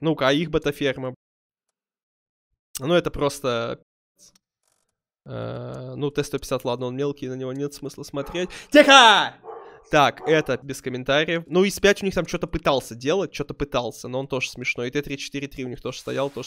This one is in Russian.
Ну-ка, а их бета-ферма? Ну, это просто... Э, ну, Т-150, ладно, он мелкий, на него нет смысла смотреть. Тихо! Так, это без комментариев. Ну, и 5 у них там что-то пытался делать, что-то пытался, но он тоже смешной. И Т-343 у них тоже стоял, тоже